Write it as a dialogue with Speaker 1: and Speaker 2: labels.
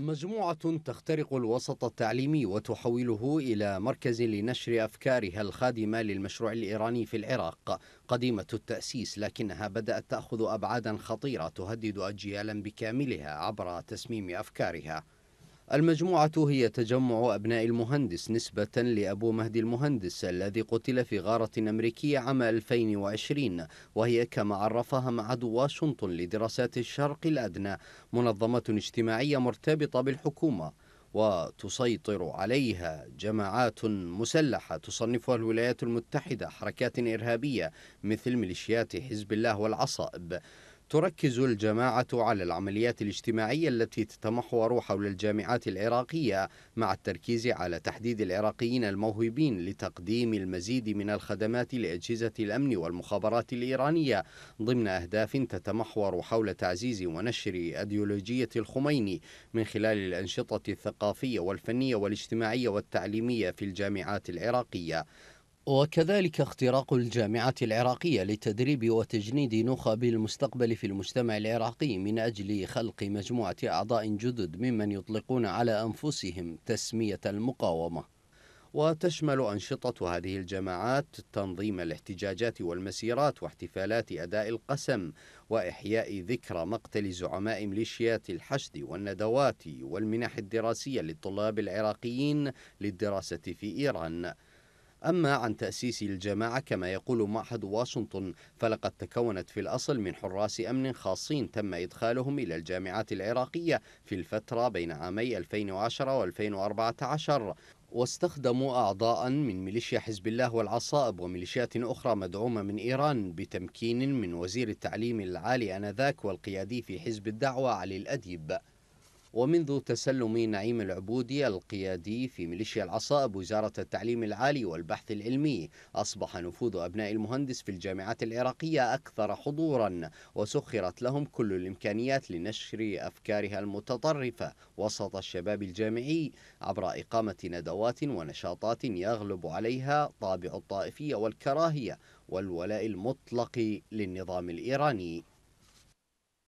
Speaker 1: مجموعة تخترق الوسط التعليمي وتحوله إلى مركز لنشر أفكارها الخادمة للمشروع الإيراني في العراق قديمة التأسيس لكنها بدأت تأخذ أبعادا خطيرة تهدد أجيالا بكاملها عبر تسميم أفكارها المجموعة هي تجمع أبناء المهندس نسبة لأبو مهدي المهندس الذي قتل في غارة أمريكية عام 2020 وهي كما عرفها معهد واشنطن لدراسات الشرق الأدنى منظمة اجتماعية مرتبطة بالحكومة وتسيطر عليها جماعات مسلحة تصنفها الولايات المتحدة حركات إرهابية مثل ميليشيات حزب الله والعصائب تركز الجماعة على العمليات الاجتماعية التي تتمحور حول الجامعات العراقية مع التركيز على تحديد العراقيين الموهوبين لتقديم المزيد من الخدمات لأجهزة الأمن والمخابرات الإيرانية ضمن أهداف تتمحور حول تعزيز ونشر أديولوجية الخميني من خلال الأنشطة الثقافية والفنية والاجتماعية والتعليمية في الجامعات العراقية وكذلك اختراق الجامعة العراقية لتدريب وتجنيد نخب المستقبل في المجتمع العراقي من أجل خلق مجموعة أعضاء جدد ممن يطلقون على أنفسهم تسمية المقاومة وتشمل أنشطة هذه الجماعات تنظيم الاحتجاجات والمسيرات واحتفالات أداء القسم وإحياء ذكرى مقتل زعماء ميليشيات الحشد والندوات والمنح الدراسية للطلاب العراقيين للدراسة في إيران أما عن تأسيس الجماعة كما يقول معهد واشنطن فلقد تكونت في الأصل من حراس أمن خاصين تم إدخالهم إلى الجامعات العراقية في الفترة بين عامي 2010 و 2014 واستخدموا أعضاء من ميليشيا حزب الله والعصائب وميليشيات أخرى مدعومة من إيران بتمكين من وزير التعليم العالي آنذاك والقيادي في حزب الدعوة علي الأديب ومنذ تسلم نعيم العبودي القيادي في ميليشيا العصائب وزارة التعليم العالي والبحث العلمي أصبح نفوذ أبناء المهندس في الجامعات العراقية أكثر حضورا وسخرت لهم كل الإمكانيات لنشر أفكارها المتطرفة وسط الشباب الجامعي عبر إقامة ندوات ونشاطات يغلب عليها طابع الطائفية والكراهية والولاء المطلق للنظام الإيراني